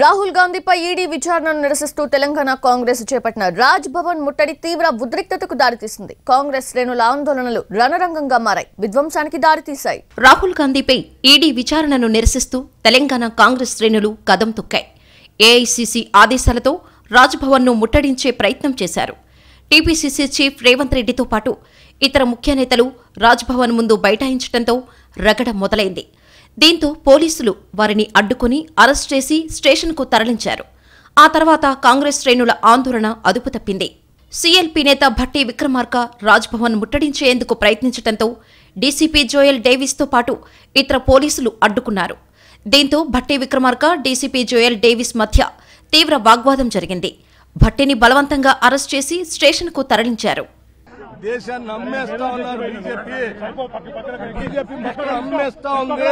Rahul గాంధీపై ED విచారణను నిరసిస్తూ తెలంగాణ కాంగ్రెస్ చేపట్టిన రాజ్ భవన్ ముట్టడి తీవ్ర ఉద్రిక్తతకు దారితీసింది కాంగ్రెస్ శ్రేణుల ఆందోళనలు రణరంగంగా మారాయి విధ్వంసానికి దారితీశాయి రాహుల్ గాంధీపై ఈడీ విచారణను నిరసిస్తూ తెలంగాణ కాంగ్రెస్ శ్రేణులు కదం తొక్కాయి ఏఐసిసి ఆదేశాలతో ను ముట్టడించే ప్రయత్నం చేశారు టీపీసీసీ చీఫ్ రేవంత్ రెడ్డితో పాటు ఇతర ముఖ్య నేతలు రాజ్భవన్ ముందు బైఠాయించడంతో రగడ మొదలైంది దీంతో పోలీసులు వారిని అడ్డుకుని అరెస్ట్ చేసి స్టేషన్కు తరలించారు ఆ తర్వాత కాంగ్రెస్ శ్రేణుల ఆందోళన అదుపు తప్పింది సీఎల్పీ నేత భట్టి విక్రమార్క రాజ్భవన్ ముట్టడించేందుకు ప్రయత్నించడంతో డీసీపీ జోయల్ డేవిస్తో పాటు ఇతర పోలీసులు అడ్డుకున్నారు దీంతో Bhatti Vikramarka DCP Joel Davis మధ్య తీవ్ర వాగ్వాదం జరిగింది భట్టిని బలవంతంగా అరెస్ట్ చేసి స్టేషన్కు తరలించారు దేశాన్ని అమ్మేస్తా ఉన్నారు బీజేపీ బీజేపీ అమ్మేస్తా ఉంది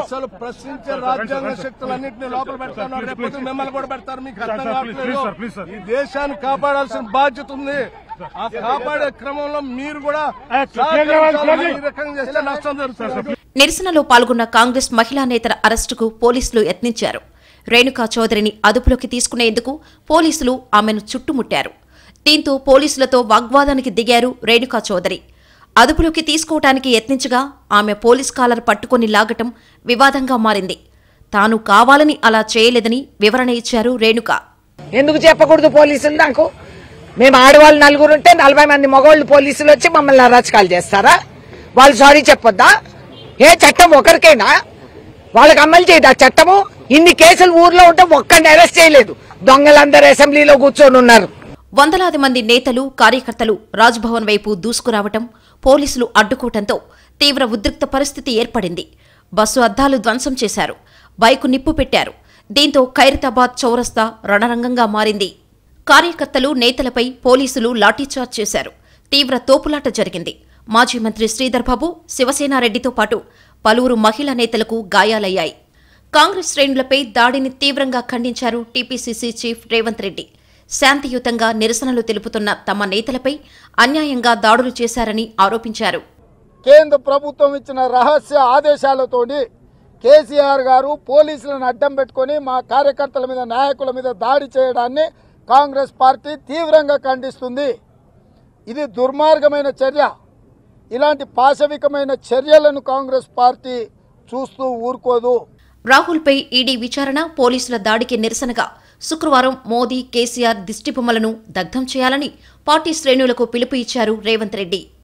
అసలు ప్రశ్నించే రాజ్యాంగ శక్తులన్నింటినీ లోపల పెడతాను రేపు మిమ్మల్ని కూడా పెడతారు మీకు అర్థం కావట్లేదు ఈ దేశాన్ని కాపాడాల్సిన బాధ్యత ఉంది ఆ కాపాడే క్రమంలో మీరు కూడా చేస్తే నష్టం జరుగుతుంది నిరసనలో పాల్గొన్న కాంగ్రెస్ మహిళా నేతల అరెస్టుకు పోలీసులు యత్నించారు రేణుకా చౌదరిని అదుపులోకి తీసుకునేందుకు పోలీసులు ఆమెను చుట్టుముట్టారు దీంతో పోలీసులతో వాగ్వాదానికి దిగారు రేణుకా చౌదరి అదుపులోకి తీసుకోవటానికి యత్నించగా ఆమె పోలీస్ కాలర్ పట్టుకొని లాగటం వివాదంగా మారింది తాను కావాలని అలా చేయలేదని వివరణ ఇచ్చారు రేణుక ఎందుకు చెప్పకూడదు పోలీసులు నాకు మేము ఆడవాళ్ళు నలుగురు ఉంటే నలభై మంది మగవాళ్ళు పోలీసులు వచ్చి మమ్మల్ని అరాచకాలు చేస్తారా వాళ్ళు సారీ చెప్పొద్దా ఏ చట్టం ఒకరికైనా వాళ్ళకి అమలు చేయదు ఆ చట్టము ఇన్ని కేసులు ఊర్లో ఉంటే ఒక్కడిని అరెస్ట్ చేయలేదు దొంగలందరూ అసెంబ్లీలో కూర్చొని ఉన్నారు వందలాది మంది నేతలు కార్యకర్తలు రాజ్భవన్ వైపు దూసుకురావటం పోలీసులు అడ్డుకోవడంతో తీవ్ర ఉద్రిక్త పరిస్థితి ఏర్పడింది బస్సు అద్దాలు ధ్వంసం చేశారు బైకు నిప్పు పెట్టారు దీంతో ఖైరతాబాద్ చౌరస్తా రణరంగంగా మారింది కార్యకర్తలు నేతలపై పోలీసులు లాఠీచార్జ్ చేశారు తీవ్ర తోపులాట జరిగింది మాజీ మంత్రి శ్రీధర్బాబు శివసేనారెడ్డితో పాటు పలువురు మహిళా నేతలకు గాయాలయ్యాయి కాంగ్రెస్ శ్రేణులపై దాడిని తీవ్రంగా ఖండించారు టీపీసీసీ చీఫ్ రేవంత్ రెడ్డి శాంతియుతంగా నిరసనలు తెలుపుతున్న తమ నేతలపై అన్యాయంగా దాడులు చేశారని ఆరోపించారు కేంద్ర ప్రభుత్వం ఇచ్చిన రహస్య ఆదేశాలతోటి కేసీఆర్ గారు పోలీసులను అడ్డం పెట్టుకొని మా కార్యకర్తల మీద నాయకుల మీద దాడి చేయడాన్ని కాంగ్రెస్ పార్టీ తీవ్రంగా ఖండిస్తుంది ఇది దుర్మార్గమైన చర్య ఇలాంటి పాశవికమైన చర్యలను కాంగ్రెస్ పార్టీ చూస్తూ ఊరుకోదు రాహుల్పై ఈడీ విచారణ పోలీసుల దాడికి నిరసనగా శుక్రవారం మోదీ కేసీఆర్ దిష్టిబొమ్మలను దగ్ధం చేయాలని పార్టీ శ్రేణులకు పిలుపు ఇచ్చారు రేవంత్ రెడ్డి